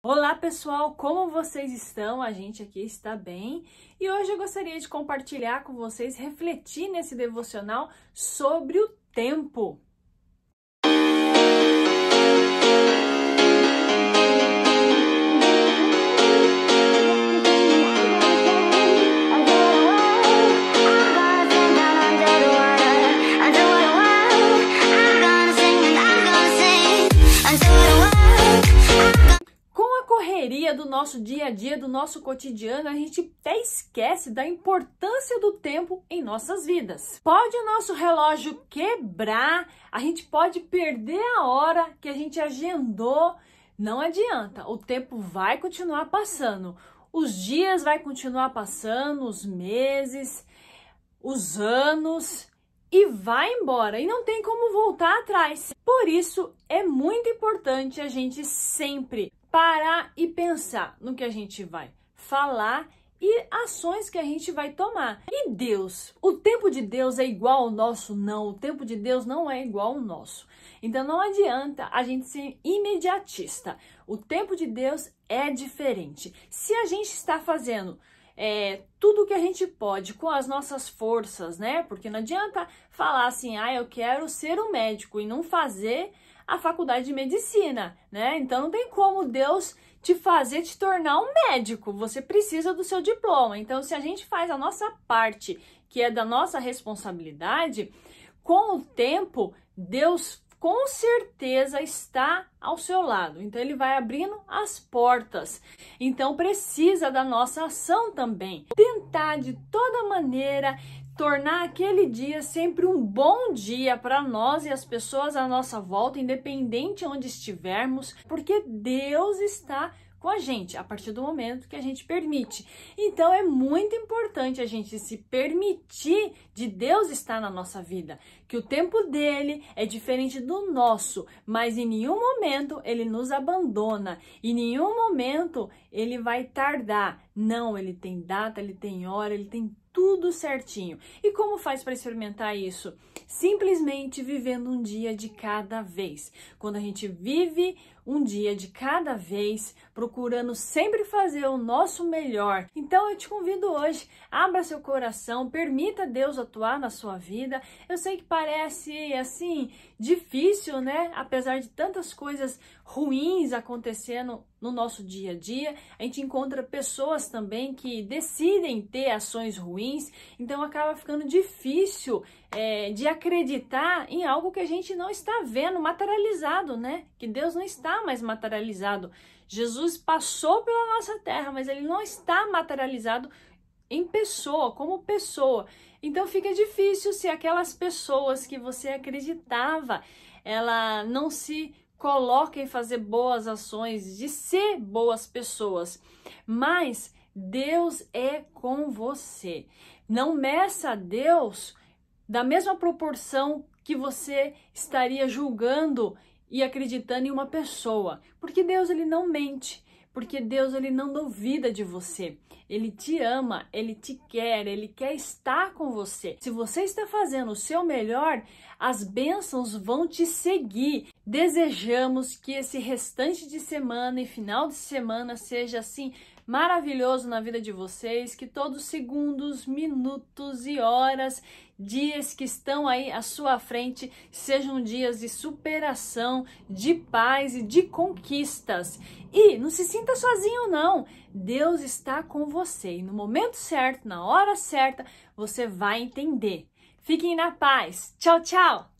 Olá pessoal, como vocês estão? A gente aqui está bem e hoje eu gostaria de compartilhar com vocês, refletir nesse devocional sobre o tempo. nosso dia a dia, do nosso cotidiano, a gente até esquece da importância do tempo em nossas vidas. Pode o nosso relógio quebrar, a gente pode perder a hora que a gente agendou, não adianta, o tempo vai continuar passando. Os dias vai continuar passando, os meses, os anos, e vai embora e não tem como voltar atrás. Por isso é muito importante a gente sempre parar e pensar no que a gente vai falar e ações que a gente vai tomar. E Deus, o tempo de Deus é igual ao nosso? Não, o tempo de Deus não é igual ao nosso. Então não adianta a gente ser imediatista. O tempo de Deus é diferente. Se a gente está fazendo é, tudo que a gente pode com as nossas forças, né? Porque não adianta falar assim, ah, eu quero ser um médico e não fazer a faculdade de medicina, né? Então não tem como Deus te fazer te tornar um médico. Você precisa do seu diploma. Então, se a gente faz a nossa parte, que é da nossa responsabilidade, com o tempo Deus com certeza está ao seu lado. Então ele vai abrindo as portas. Então precisa da nossa ação também. Tentar de toda maneira tornar aquele dia sempre um bom dia para nós e as pessoas à nossa volta, independente onde estivermos, porque Deus está com a gente, a partir do momento que a gente permite. Então é muito importante a gente se permitir de Deus estar na nossa vida, que o tempo dele é diferente do nosso, mas em nenhum momento ele nos abandona, em nenhum momento ele vai tardar. Não, ele tem data, ele tem hora, ele tem tudo certinho. E como faz para experimentar isso? Simplesmente vivendo um dia de cada vez. Quando a gente vive um dia de cada vez, procurando sempre fazer o nosso melhor. Então eu te convido hoje, abra seu coração, permita Deus atuar na sua vida. Eu sei que parece assim difícil, né? Apesar de tantas coisas ruins acontecendo no nosso dia a dia, a gente encontra pessoas também que decidem ter ações ruins, então acaba ficando difícil é, de acreditar em algo que a gente não está vendo materializado, né? Que Deus não está mais materializado. Jesus passou pela nossa terra, mas ele não está materializado em pessoa, como pessoa. Então fica difícil se aquelas pessoas que você acreditava, ela não se coloca em fazer boas ações, de ser boas pessoas, mas Deus é com você. Não meça a Deus da mesma proporção que você estaria julgando e acreditando em uma pessoa, porque Deus ele não mente porque Deus ele não duvida de você. Ele te ama, ele te quer, ele quer estar com você. Se você está fazendo o seu melhor, as bênçãos vão te seguir. Desejamos que esse restante de semana e final de semana seja assim maravilhoso na vida de vocês, que todos os segundos, minutos e horas, dias que estão aí à sua frente sejam dias de superação, de paz e de conquistas. E não se sinta sozinho não. Deus está com você e no momento certo, na hora certa, você vai entender. Fiquem na paz. Tchau, tchau.